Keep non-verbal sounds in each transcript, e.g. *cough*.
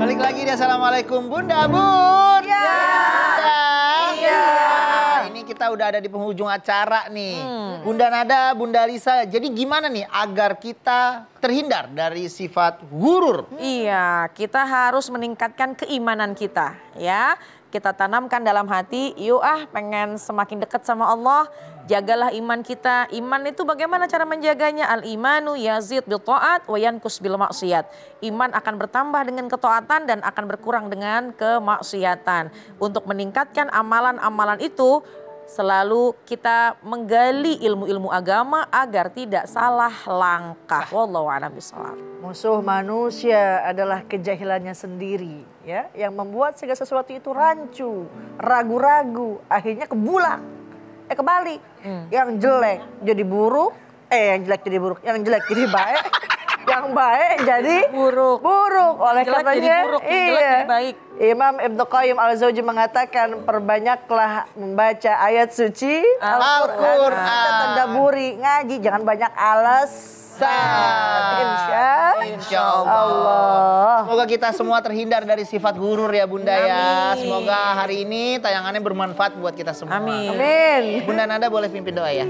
Balik lagi di Assalamualaikum Bunda Bun. Ya. Ya. Iya. Iya. Ya. ini kita udah ada di penghujung acara nih. Hmm. Bunda Nada, Bunda Lisa. Jadi gimana nih agar kita terhindar dari sifat gurur? Iya, kita harus meningkatkan keimanan kita ya kita tanamkan dalam hati, yuk ah pengen semakin dekat sama Allah, jagalah iman kita. Iman itu bagaimana cara menjaganya? Al imanu yazid bil taat wa yankus bil maksiat. Iman akan bertambah dengan ketaatan dan akan berkurang dengan kemaksiatan. Untuk meningkatkan amalan-amalan itu, selalu kita menggali ilmu-ilmu agama agar tidak salah langkah. Wallahu a'lam bishawab. Musuh manusia adalah kejahilannya sendiri, ya, yang membuat segala sesuatu itu rancu, ragu-ragu, akhirnya kebulak. Eh kebalik, hmm. yang jelek jadi buruk, eh yang jelek jadi buruk, yang jelek jadi baik. *laughs* yang baik jadi buruk. Buruk. Oleh Jelek katanya. jadi buruk, iya. Jelek jadi baik. Imam Ibnu Qayyim al zawji mengatakan perbanyaklah membaca ayat suci Al-Qur'an, Al tadaburi, ngaji, jangan banyak alas Insya, Insya Allah. Allah. Semoga kita semua terhindar dari sifat gurur ya Bunda ya. Amin. ya. Semoga hari ini tayangannya bermanfaat buat kita semua. Amin. Amin. Bunda Nada boleh pimpin doa ya.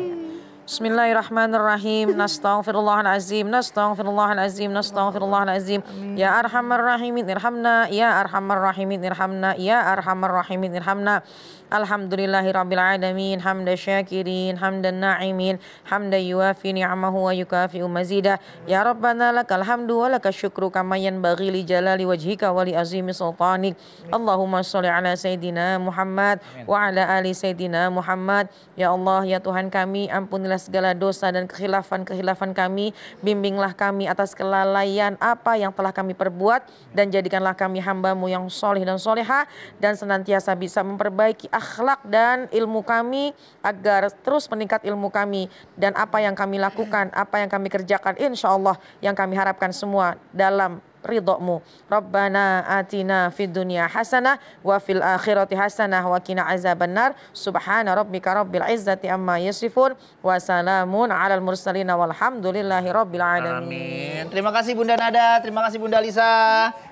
Bismillahirrahmanirrahim. Nastaghfirullahalazim. Nastaghfirullahalazim. Nastaghfirullahalazim. Ya arhamar rahimin irhamna. Ya arhamar rahimin irhamna. Ya arhamar rahimin irhamna. Alhamdulillahi rabbil alamin. Hamda syakirin. Hamdan na'imin. Hamda yuafi ni'amahu wa yukafi mazidah. Ya Rabbana lakal hamdu wa lakal syukru kama yanbaghi li jalali wajhika wa li azimi sultanik. Allahumma sholli ala sayyidina Muhammad wa ala ali sayyidina Muhammad. Ya Allah, ya Tuhan kami, ampunilah segala dosa dan kehilafan kehilafan kami. Bimbinglah kami atas kelalaian apa yang telah kami perbuat dan jadikanlah kami hambamu yang soleh dan soleha dan senantiasa bisa memperbaiki akhlak dan ilmu kami agar terus meningkat ilmu kami dan apa yang kami lakukan, apa yang kami kerjakan insya Allah yang kami harapkan semua dalam ridhomu. Rabbana atina fid dunya hasanah wa fil akhirati hasanah wa qina azabannar. Subhana rabbika rabbil izzati amma yasifun wa salamun alal mursalin walhamdulillahi rabbil alamin. Amin. Terima kasih Bunda Nada, terima kasih Bunda Lisa.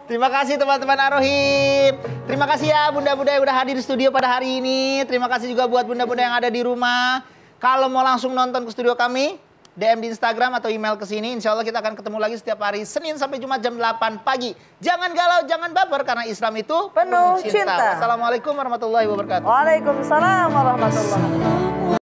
Terima kasih teman-teman Arohim. Terima kasih ya bunda-bunda yang udah hadir di studio pada hari ini. Terima kasih juga buat bunda-bunda yang ada di rumah. Kalau mau langsung nonton ke studio kami, DM di Instagram atau email ke sini. Insya Allah kita akan ketemu lagi setiap hari Senin sampai Jumat jam 8 pagi. Jangan galau, jangan baper karena Islam itu penuh cinta. cinta. Assalamualaikum warahmatullahi wabarakatuh. Waalaikumsalam warahmatullahi wabarakatuh.